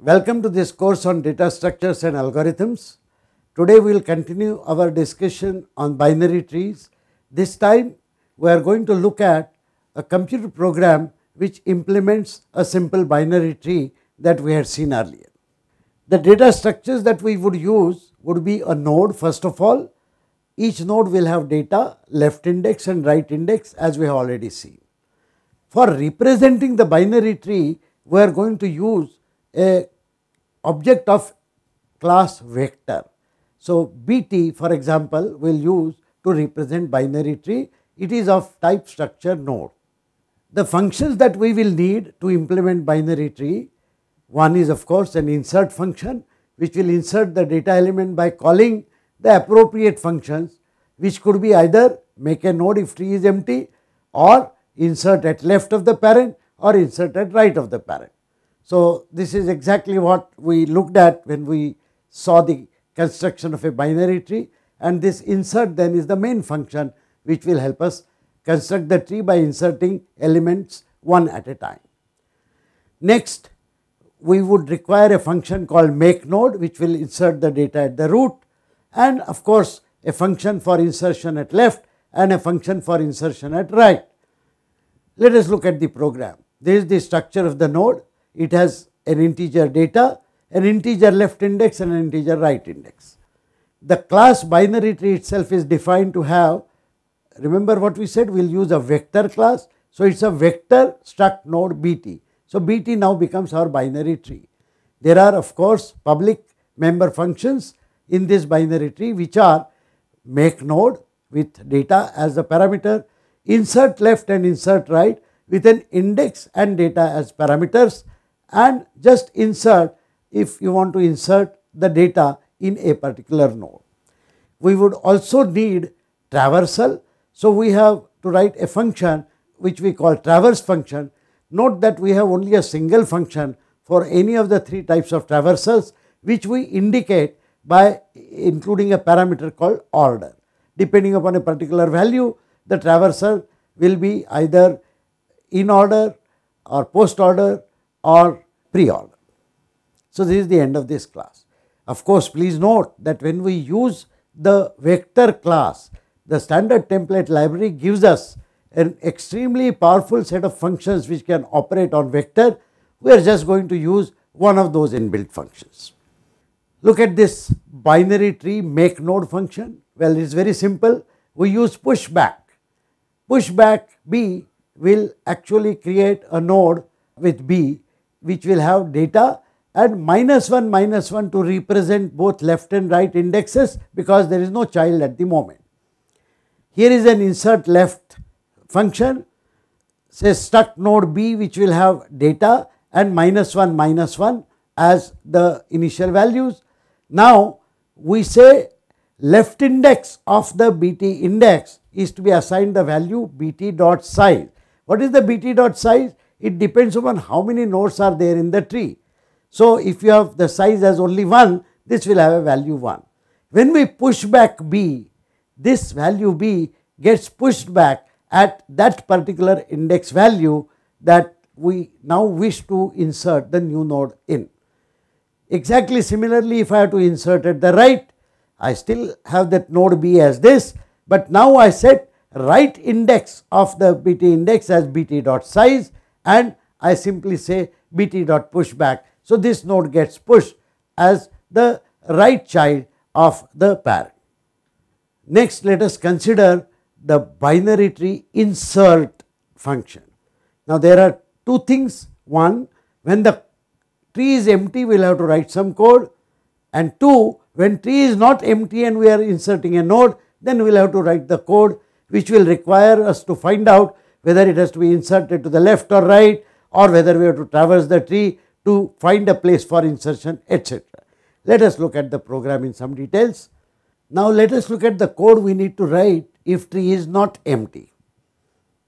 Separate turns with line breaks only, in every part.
Welcome to this course on data structures and algorithms. Today we will continue our discussion on binary trees. This time we are going to look at a computer program which implements a simple binary tree that we had seen earlier. The data structures that we would use would be a node first of all. Each node will have data left index and right index as we have already seen. For representing the binary tree, we are going to use a object of class vector. So, Bt for example, will use to represent binary tree, it is of type structure node. The functions that we will need to implement binary tree, one is of course an insert function which will insert the data element by calling the appropriate functions which could be either make a node if tree is empty or insert at left of the parent or insert at right of the parent. So, this is exactly what we looked at when we saw the construction of a binary tree and this insert then is the main function which will help us construct the tree by inserting elements one at a time. Next we would require a function called make node which will insert the data at the root and of course a function for insertion at left and a function for insertion at right. Let us look at the program. This is the structure of the node it has an integer data, an integer left index and an integer right index. The class binary tree itself is defined to have, remember what we said, we will use a vector class. So, it is a vector struct node BT. So, BT now becomes our binary tree. There are of course public member functions in this binary tree which are make node with data as the parameter, insert left and insert right with an index and data as parameters and just insert if you want to insert the data in a particular node. We would also need traversal. So, we have to write a function which we call traverse function. Note that we have only a single function for any of the three types of traversals which we indicate by including a parameter called order. Depending upon a particular value, the traversal will be either in order or post order or pre-order. So, this is the end of this class. Of course, please note that when we use the vector class, the standard template library gives us an extremely powerful set of functions which can operate on vector. We are just going to use one of those inbuilt functions. Look at this binary tree make node function. Well, it is very simple. We use pushback. Pushback B will actually create a node with B which will have data and minus 1 minus 1 to represent both left and right indexes because there is no child at the moment. Here is an insert left function say stuck node B which will have data and minus 1 minus 1 as the initial values. Now we say left index of the BT index is to be assigned the value BT dot size. What is the BT dot size? It depends upon how many nodes are there in the tree. So, if you have the size as only 1, this will have a value 1. When we push back B, this value B gets pushed back at that particular index value that we now wish to insert the new node in. Exactly similarly, if I have to insert at the right, I still have that node B as this, but now I set right index of the bt index as bt dot size and I simply say bt dot push back. So this node gets pushed as the right child of the parent. Next let us consider the binary tree insert function. Now there are two things one when the tree is empty we will have to write some code and two when tree is not empty and we are inserting a node then we will have to write the code which will require us to find out whether it has to be inserted to the left or right or whether we have to traverse the tree to find a place for insertion etc. Let us look at the program in some details. Now let us look at the code we need to write if tree is not empty.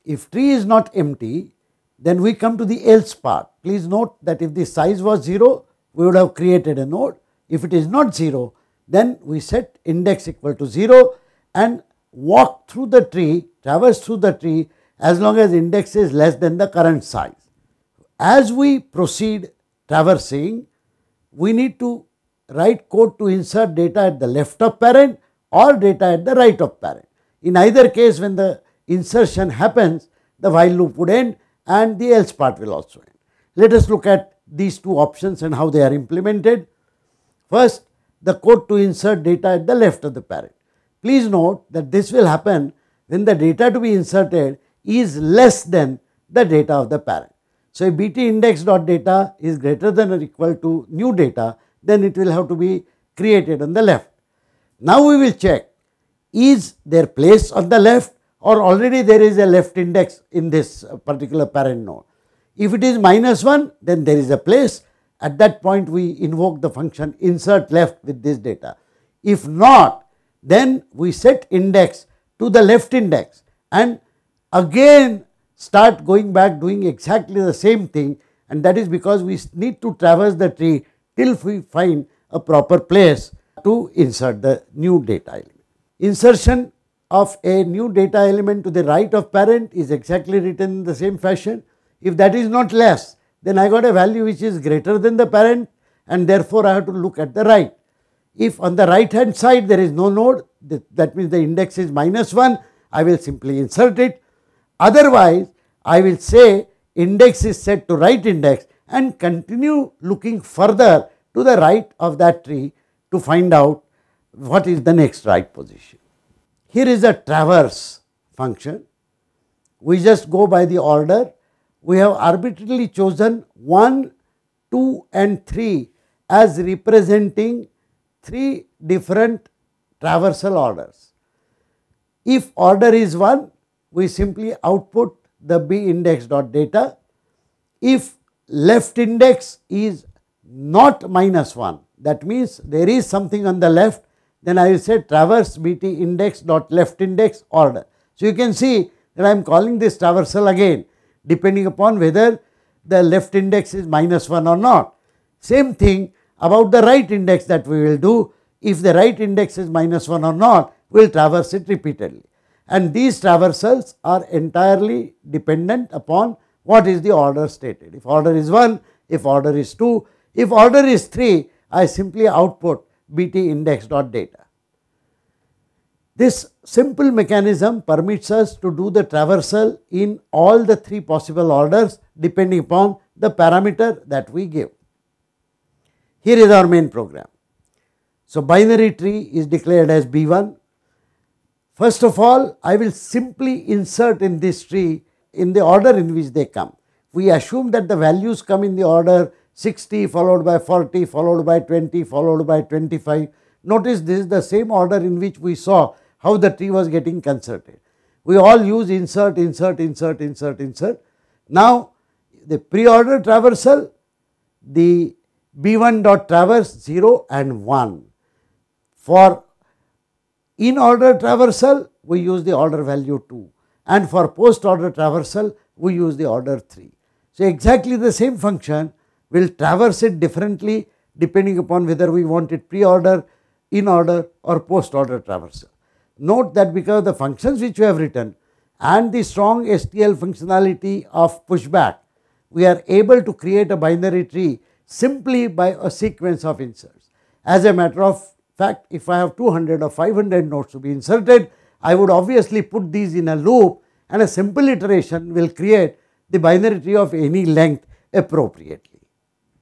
If tree is not empty then we come to the else part. Please note that if the size was 0 we would have created a node. If it is not 0 then we set index equal to 0 and walk through the tree, traverse through the tree as long as index is less than the current size. As we proceed traversing, we need to write code to insert data at the left of parent or data at the right of parent. In either case, when the insertion happens, the while loop would end and the else part will also end. Let us look at these two options and how they are implemented. First, the code to insert data at the left of the parent. Please note that this will happen when the data to be inserted is less than the data of the parent. So, if bt index dot data is greater than or equal to new data, then it will have to be created on the left. Now, we will check is there place on the left or already there is a left index in this particular parent node. If it is minus 1, then there is a place. At that point, we invoke the function insert left with this data. If not, then we set index to the left index and again start going back doing exactly the same thing and that is because we need to traverse the tree till we find a proper place to insert the new data element. Insertion of a new data element to the right of parent is exactly written in the same fashion. If that is not less, then I got a value which is greater than the parent and therefore I have to look at the right. If on the right hand side there is no node, that means the index is minus 1, I will simply insert it Otherwise, I will say index is set to right index and continue looking further to the right of that tree to find out what is the next right position. Here is a traverse function. We just go by the order. We have arbitrarily chosen 1, 2 and 3 as representing three different traversal orders. If order is 1, we simply output the B index dot data. If left index is not minus 1, that means there is something on the left, then I will say traverse BT index dot left index order. So you can see that I am calling this traversal again depending upon whether the left index is minus 1 or not. Same thing about the right index that we will do. If the right index is minus 1 or not, we will traverse it repeatedly and these traversals are entirely dependent upon what is the order stated. If order is 1, if order is 2, if order is 3, I simply output bt index dot data. This simple mechanism permits us to do the traversal in all the three possible orders depending upon the parameter that we give. Here is our main program. So, binary tree is declared as B1 First of all, I will simply insert in this tree in the order in which they come. We assume that the values come in the order 60 followed by 40 followed by 20 followed by 25. Notice this is the same order in which we saw how the tree was getting concerted. We all use insert, insert, insert, insert, insert. Now, the pre-order traversal, the B1 dot traverse 0 and 1 for in order traversal, we use the order value 2 and for post order traversal, we use the order 3. So, exactly the same function will traverse it differently depending upon whether we want it pre-order, in-order or post-order traversal. Note that because the functions which we have written and the strong STL functionality of pushback, we are able to create a binary tree simply by a sequence of inserts. As a matter of fact, if I have 200 or 500 nodes to be inserted, I would obviously put these in a loop and a simple iteration will create the binary tree of any length appropriately.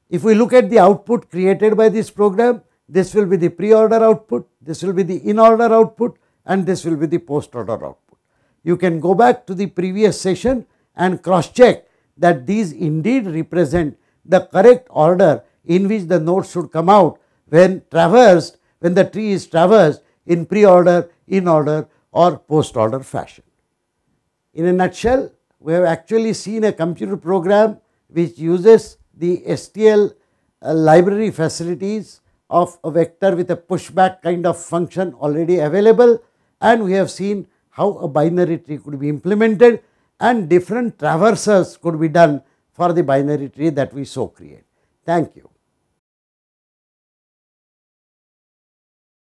If we look at the output created by this program, this will be the pre-order output, this will be the in-order output and this will be the post-order output. You can go back to the previous session and cross-check that these indeed represent the correct order in which the nodes should come out when traversed when the tree is traversed in pre-order, in order or post-order fashion. In a nutshell, we have actually seen a computer program which uses the STL uh, library facilities of a vector with a pushback kind of function already available and we have seen how a binary tree could be implemented and different traversals could be done for the binary tree that we so create. Thank you.